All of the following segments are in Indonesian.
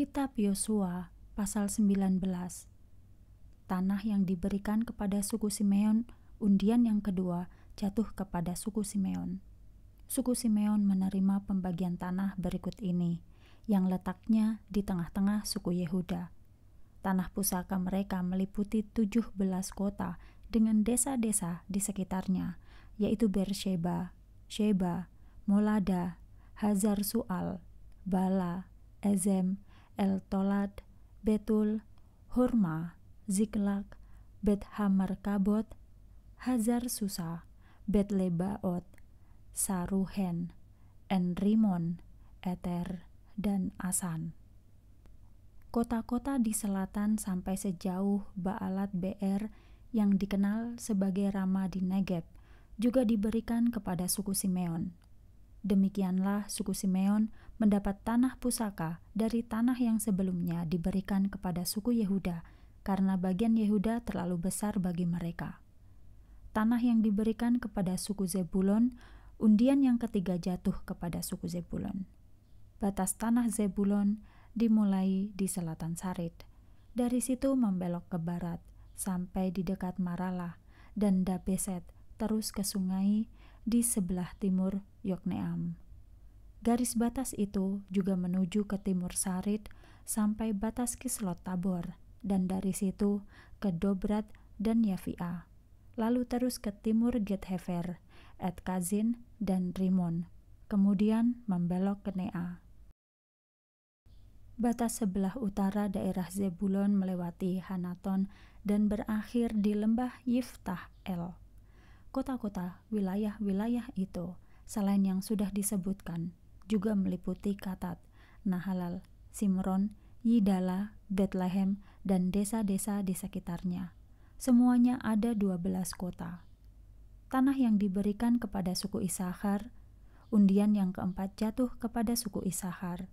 Kitab Yosua pasal 19 Tanah yang diberikan kepada suku Simeon, undian yang kedua jatuh kepada suku Simeon. Suku Simeon menerima pembagian tanah berikut ini, yang letaknya di tengah-tengah suku Yehuda. Tanah pusaka mereka meliputi 17 kota dengan desa-desa di sekitarnya, yaitu Bersheba, Sheba, Molada, Hazar Sual, Bala, Ezem, El Tolad, Betul, Horma, Ziklak, Bet Kabot, Hazar Susa, Bet Lebaot, Saruhen, Enrimon, Eter, dan Asan. Kota-kota di selatan sampai sejauh Baalat BR yang dikenal sebagai Rama di Negeb juga diberikan kepada suku Simeon. Demikianlah suku Simeon mendapat tanah pusaka dari tanah yang sebelumnya diberikan kepada suku Yehuda, karena bagian Yehuda terlalu besar bagi mereka. Tanah yang diberikan kepada suku Zebulon, undian yang ketiga jatuh kepada suku Zebulon. Batas tanah Zebulon dimulai di selatan Sarit. Dari situ membelok ke barat, sampai di dekat Maralah dan Dabeset, terus ke sungai, di sebelah timur Yokneam. Garis batas itu juga menuju ke timur Sarit sampai batas Kislot Tabor dan dari situ ke Dobrat dan Yafia, lalu terus ke timur Gethefer, Etkazin, dan Rimon, kemudian membelok ke Nea. Batas sebelah utara daerah Zebulon melewati Hanaton dan berakhir di lembah Yiftah El kota-kota wilayah-wilayah itu, selain yang sudah disebutkan, juga meliputi Katat, Nahalal, Simron, Yidala, Bethlehem, dan desa-desa di sekitarnya. Semuanya ada 12 kota. Tanah yang diberikan kepada suku Isahar, undian yang keempat jatuh kepada suku Isahar.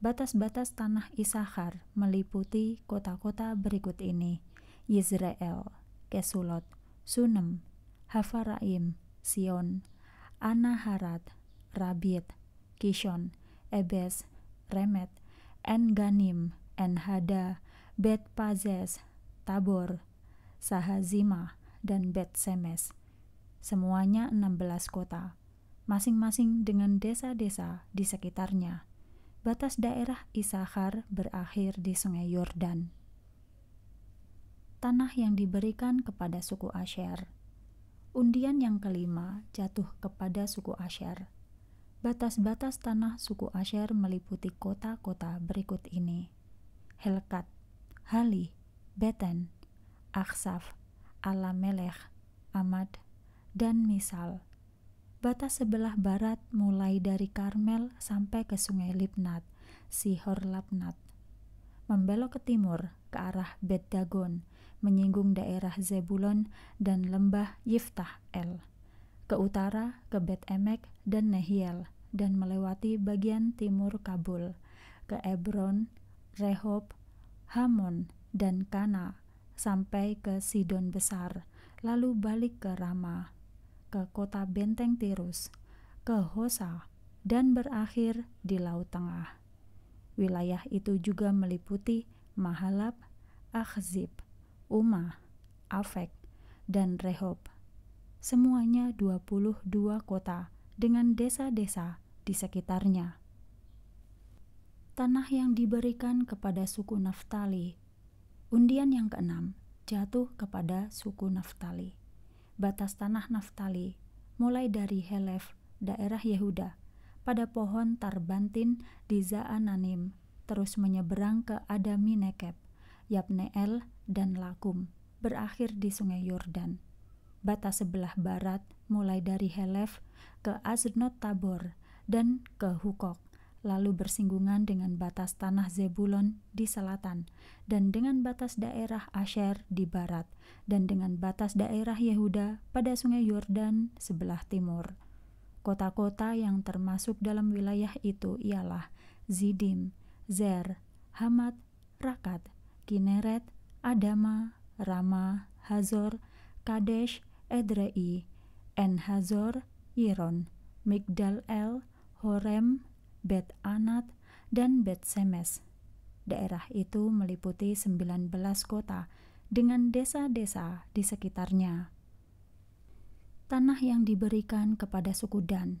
Batas-batas tanah Isahar meliputi kota-kota berikut ini. Yisrael, Kesulot, Sunem, Hafaraim, Sion, Anaharat, Rabit, Kishon, Ebes, Remet, Enganim, Enhada, Bet Pazes, Tabor, Sahazima, dan Bet Semes. Semuanya 16 kota, masing-masing dengan desa-desa di sekitarnya. Batas daerah Isahar berakhir di sungai Yordan. Tanah yang diberikan kepada suku Asher. Undian yang kelima jatuh kepada suku Asher. Batas-batas tanah suku Asher meliputi kota-kota berikut ini. Helkat, Hali, Beten, Aksaf, Alamelech, Amad, dan Misal. Batas sebelah barat mulai dari Karmel sampai ke sungai Libnat, Sihor Labnat, membelok ke timur ke arah Bet Dagon, menyinggung daerah Zebulon dan lembah Yiftah El, ke utara ke Bet Emek dan Nehiel, dan melewati bagian timur Kabul, ke Ebron, Rehob, Hamon, dan Kana, sampai ke Sidon Besar, lalu balik ke Rama, ke kota benteng Tirus, ke Hosa, dan berakhir di Laut Tengah. Wilayah itu juga meliputi Mahalab, Akhzib, Umah, Afek, dan Rehob. Semuanya 22 kota dengan desa-desa di sekitarnya. Tanah yang diberikan kepada suku Naftali. Undian yang keenam jatuh kepada suku Naftali. Batas tanah Naftali mulai dari Helef, daerah Yehuda, pada pohon Tarbantin di Zaananim, terus menyeberang ke Adaminekeb, Yabneel, dan Lakum, berakhir di sungai Yordan. Batas sebelah barat mulai dari Helef ke Aznot Tabor dan ke Hukok, lalu bersinggungan dengan batas tanah Zebulon di selatan, dan dengan batas daerah Asher di barat, dan dengan batas daerah Yehuda pada sungai Yordan sebelah timur. Kota-kota yang termasuk dalam wilayah itu ialah Zidim, Zer, Hamad, Rakat, Kineret, Adama, Rama, Hazor, Kadesh, Edrei, Enhazor, Yiron, Migdal El, Horem, Bet Anat, dan Bet Semes. Daerah itu meliputi 19 kota dengan desa-desa di sekitarnya tanah yang diberikan kepada suku Dan.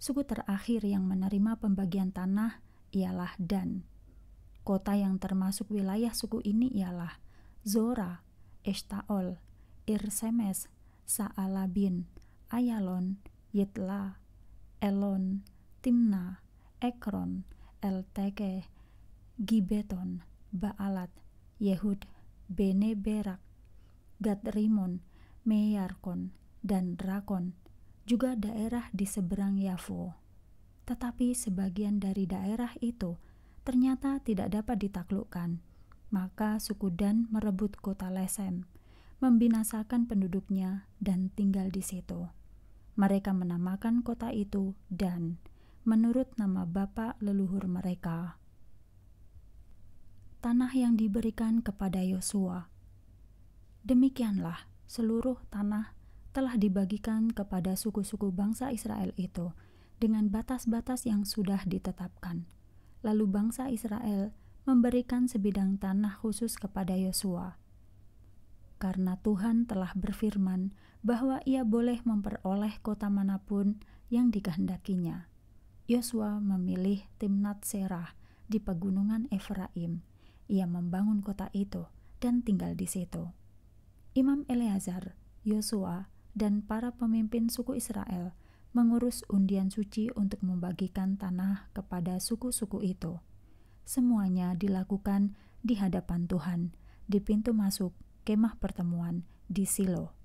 Suku terakhir yang menerima pembagian tanah ialah Dan. Kota yang termasuk wilayah suku ini ialah Zora, Eshtaol, Irsemes, Sa'alabin, Ayalon, Yitla, Elon, Timna, Ekron, Elteke, Gibeton, Baalat, Yehud, Beneberak, Gadrimon, Meyarkon, dan Rakon, juga daerah di seberang Yafo. Tetapi sebagian dari daerah itu ternyata tidak dapat ditaklukkan. Maka suku Dan merebut kota Lesem, membinasakan penduduknya dan tinggal di situ. Mereka menamakan kota itu Dan, menurut nama bapak leluhur mereka. Tanah yang diberikan kepada Yosua. Demikianlah seluruh tanah telah dibagikan kepada suku-suku bangsa Israel itu dengan batas-batas yang sudah ditetapkan. Lalu bangsa Israel memberikan sebidang tanah khusus kepada Yosua. Karena Tuhan telah berfirman bahwa ia boleh memperoleh kota manapun yang dikehendakinya. Yosua memilih Timnat Serah di pegunungan Efraim. Ia membangun kota itu dan tinggal di situ. Imam Eleazar, Yosua, dan para pemimpin suku Israel mengurus undian suci untuk membagikan tanah kepada suku-suku itu. Semuanya dilakukan di hadapan Tuhan, di pintu masuk kemah pertemuan di Silo.